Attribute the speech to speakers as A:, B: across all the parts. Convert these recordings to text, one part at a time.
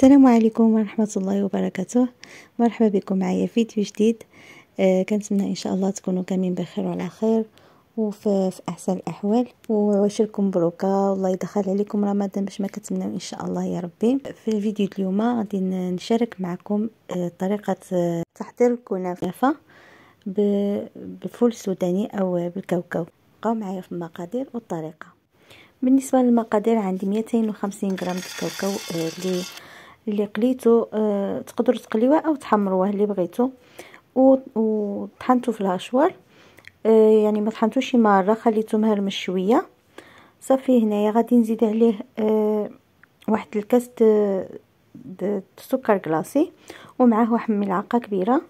A: السلام عليكم ورحمة الله وبركاته مرحبا بكم معايا فيديو جديد آه كنتمنى ان شاء الله تكونوا كاملين بخير وعلى خير وفي احسن الاحوال وعشركم مبروكه والله يدخل عليكم رمضان باش ما ان شاء الله يا ربي في الفيديو اليوم غادي نشارك معكم آه طريقه آه تحضير الكنافه بالفول السوداني او بالكاوكاو بقاو معايا في المقادير والطريقه بالنسبه للمقادير عندي 250 غرام الكاوكاو اللي آه، اللي قليتو آه تقدروا تقليوه او تحمروه اللي بغيتو وطحنتو في الهشوار آه يعني ما طحنتوش مره خليته مهرمش شويه صافي هنايا غادي نزيد عليه آه واحد الكاس السكر كلاصي ومعه واحد ملعقه كبيره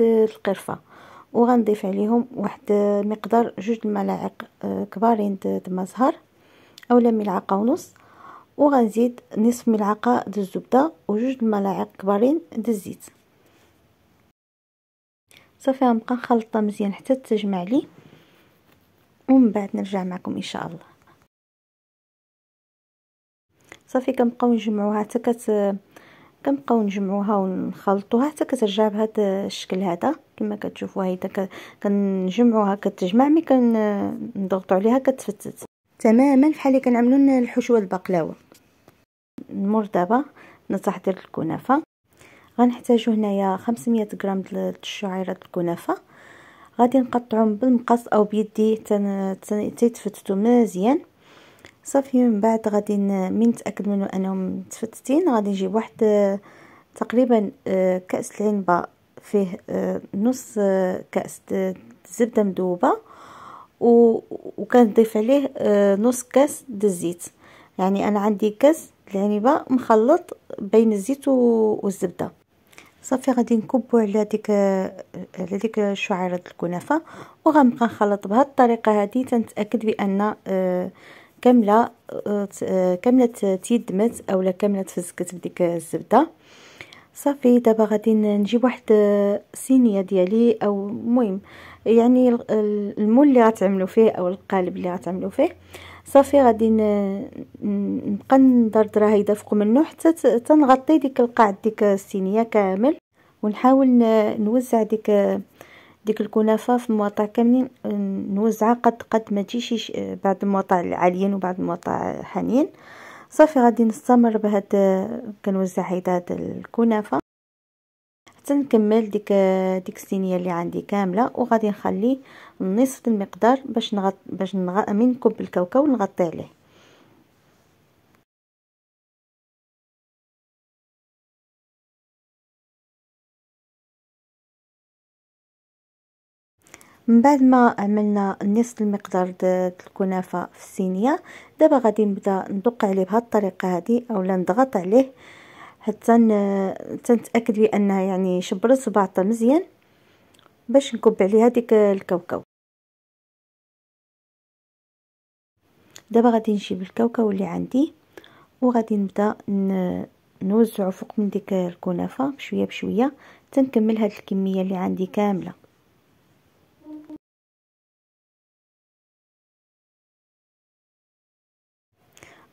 A: القرفه وغنضيف عليهم واحد آه، مقدار جوج الملاعق آه، كبارين د زهر اولا ملعقه ونص وغنزيد نصف ملعقه ديال الزبده وجوج الملاعق كبارين ديال الزيت صافي غنبقى نخلطها مزيان حتى تجمع لي ومن بعد نرجع معكم ان شاء الله صافي كنبقاو نجمعوها حتى كت كنبقاو نجمعوها ونخلطوها حتى كترجع بهذا الشكل هذا كما كتشوفوا هيدا كنجمعوها كتجمع ملي كنضغطوا عليها كتفتت تماما بحال اللي كنعملوا الحشوه البقلاوه المرتبه نصح ديال الكنافه غنحتاجو هنايا 500 غرام ديال الشعيره الكنافه غادي نقطعهم بالمقص او بيدي تيتفتتو مزيان صافي من بعد غادي من نتاكد منو انهم متفتتين غادي نجيب واحد تقريبا آه، كاس العنبه فيه آه، آه، نص كاس زبده مذوبه وكنضيف عليه نص كاس الزيت يعني انا عندي كاس العنبه مخلط بين الزيت والزبده صافي غادي نكبو على ديك على ديك شعيره الكنافه وغنبقى نخلط بهاد الطريقه هذه تنتاكد بان آه، كامله آه، كامله تيدمت اولا كامله تفزكت بديك الزبده صافي دابا غادي نجيب واحد الصينيه آه، ديالي او المهم يعني المول اللي غتعملوا فيه او القالب اللي غتعملوا فيه صافي غادي كنبقى ندردر هيدا فوق منه حتى تنغطي ديك القاعد ديك الصينيه كامل ونحاول نوزع ديك ديك الكنافه في مواطع كاملين نوزعها قد قد ما تجيش بعد المواطع عاليين وبعد المواطع حنين صافي غادي نستمر بهاد كنوزع هيدا هاد الكنافه حتى نكمل ديك ديك الصينيه اللي عندي كامله وغادي نخلي نصف المقدار باش نغط باش نغ... من كوب الكاوكاو نغطي عليه من بعد ما عملنا نصف المقدار الكنافه في الصينيه دابا غادي نبدا ندق عليه بهاد الطريقه هادي اولا نضغط عليه حتى تنتاكد بانها يعني شبرت بعضها مزيان باش نكب عليها ديك الكاوكاو دابا غادي نجيب الكاوكاو اللي عندي وغادي نبدا نوزعه فوق من ديك الكنافه بشويه بشويه تنكمل هاد الكميه اللي عندي كامله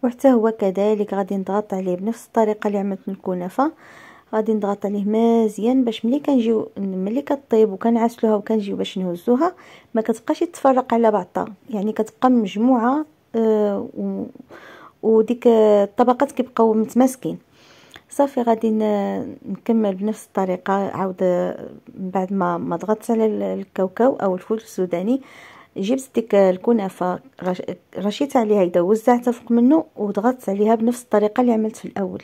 A: وحتى هو كذلك غادي نضغط عليه بنفس الطريقه اللي عملت الكنافه غادي نضغط عليه مزيان باش ملي كنجيو ملي كطيب وكنعسلوها وكنجيو باش نهزوها ما كتبقاش تتفرق على بعضها يعني كتبقى مجموعه آه و... وديك الطبقات كيبقاو متماسكين صافي غادي نكمل بنفس الطريقه عاود من آه، بعد ما ما ضغطت على الكاوكاو او الفول السوداني جبت ديك الكنافه رشيت عليها هيدا وزعتها فوق منه وضغطت عليها بنفس الطريقه اللي عملت في الاول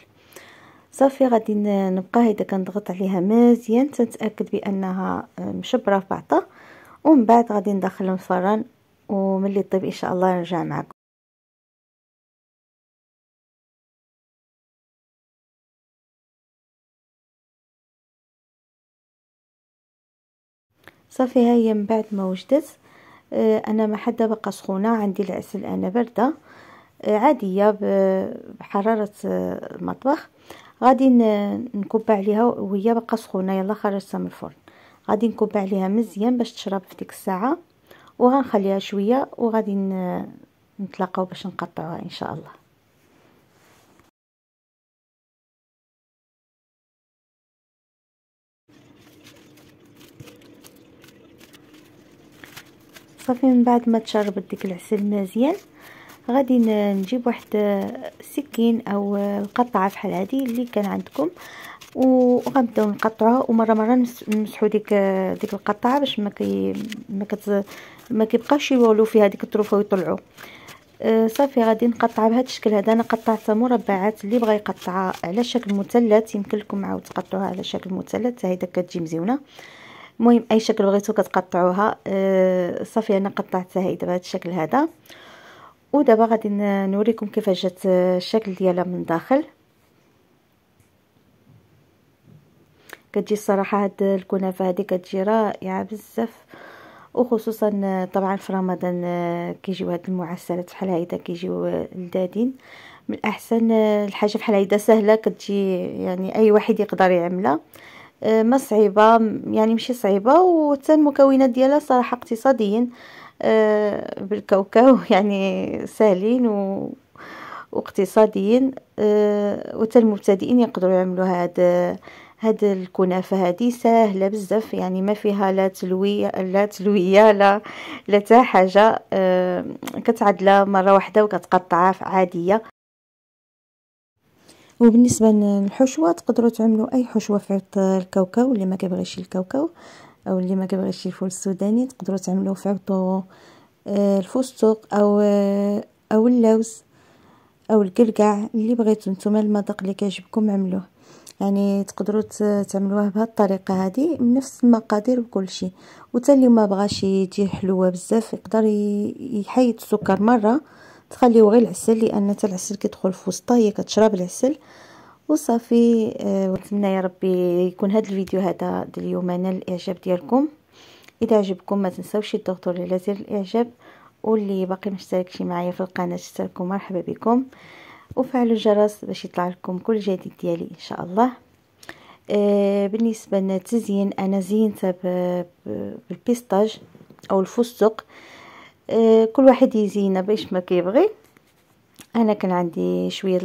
A: صافي غادي نبقى هيدا كنضغط عليها مزيان تتاكد بانها آه، مشبره في بعضها ومن بعد غادي ندخلهم الفران وملي طيب ان شاء الله نرجع معكم صافي هي من بعد ما وجدت آه، انا ما حدا بقى سخونه عندي العسل انا بارده آه، عاديه بحراره آه، المطبخ غادي نكب عليها وهي باقا سخونه يلا خرجتها من الفرن غادي نكب عليها مزيان باش تشرب في ديك الساعه وغنخليها شويه وغادي نتلاقاو باش نقطعوها ان شاء الله صافي من بعد ما تشربت ديك العسل مزيان غادي نجيب واحد آه، سكين او القطعه آه، بحال هادي اللي كان عندكم وغنبداو نقطعوها ومره مره نمسحوا ديك آه، ديك القطعه باش ما كي ما كت ما كيبقاش يولوا فيها ديك الطروفه ويطلعوا صافي غادي نقطعها بهذا الشكل هذا انا قطعتها مربعات اللي بغى يقطعها على شكل مثلث يمكن لكم عاود تقطعوها على شكل مثلث هيدا كتجي مزيونه مهم اي شكل بغيتو كتقطعوها أه صافي انا قطعتها هي دابا هذا الشكل هذا ودابا غادي نوريكم كيفاش جات الشكل ديالها من الداخل كتجي الصراحه هاد الكنافه هادي كتجي رائعه بزاف وخصوصا طبعا في رمضان أه، كيجيو هاد المعسلات بحال هيدا كيجيو لذادين من الاحسن أه، الحاجه بحال هيدا سهله كتجي يعني اي واحد يقدر يعملها آه، ما صعيبه يعني ماشي صعيبه وحتى المكونات ديالها صراحه اقتصاديين آه، بالكاوكاو يعني سهلين و واقتصاديين آه، وحتى المبتدئين يقدروا يعملوا هاد هاد الكنافه هادي ساهله بزاف يعني ما فيها لا تلويه لا تلويه لا لا حتى حاجه كتعدلها مره واحده وكتقطعها عاديه وبالنسبه للحشوه تقدروا تعملوا اي حشوه في الكاوكاو اللي ما كيبغيش الكاوكاو او اللي ما كيبغيش الفول السوداني تقدروا تعملوا في عطو آه، الفستق او آه، او اللوز او الكلكع اللي بغيتو نتوما المذاق اللي كيعجبكم عملوه يعني تقدروا تعملوها بهذه الطريقه هذه من نفس المقادير وكل شيء وتا اللي ما بغاش يجي حلوه بزاف يقدر يحيد السكر مره تخليو غير العسل لان حتى العسل كيدخل في وسطها هي كتشرب العسل وصافي آه، نتمنى يا ربي يكون هذا الفيديو هذا ديال اليوم نال الاعجاب ديالكم اذا عجبكم ما تنساوش تضغطوا على زر الاعجاب واللي باقي مشتركش معايا في القناه اشتركوا مرحبا بكم وفعلوا الجرس باش يطلع لكم كل جديد ديالي ان شاء الله آه، بالنسبه للتزيين انا زينتها بالبيستاج او الفستق آه، كل واحد يزينا باش ما كيبغي انا كان عندي شويه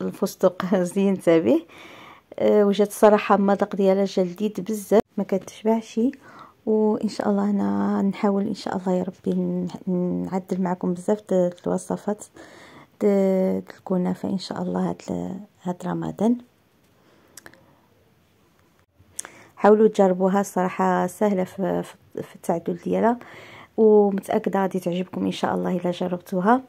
A: الفستق زينت به آه، وجات الصراحه المذاق ديالها جا لذيذ بزاف ما كتشبعش وان شاء الله انا نحاول ان شاء الله يا ربي نعدل معكم بزاف الوصفات الكنافه ان شاء الله هاد هاد رمضان حاولوا تجربوها الصراحه سهله في التعدل ديالها ومتاكده غادي تعجبكم ان شاء الله الا جربتوها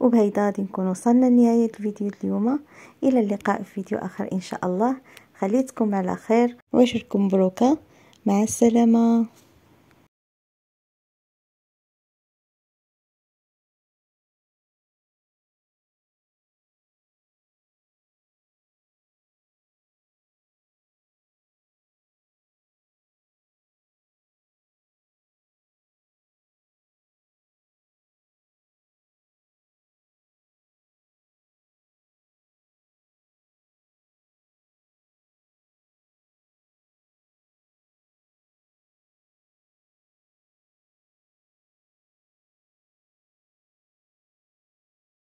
A: وبهيدا غادي نكون وصلنا لنهايه الفيديو اليوم الى اللقاء في فيديو اخر ان شاء الله خليتكم على خير واشركم بروكه مع السلامه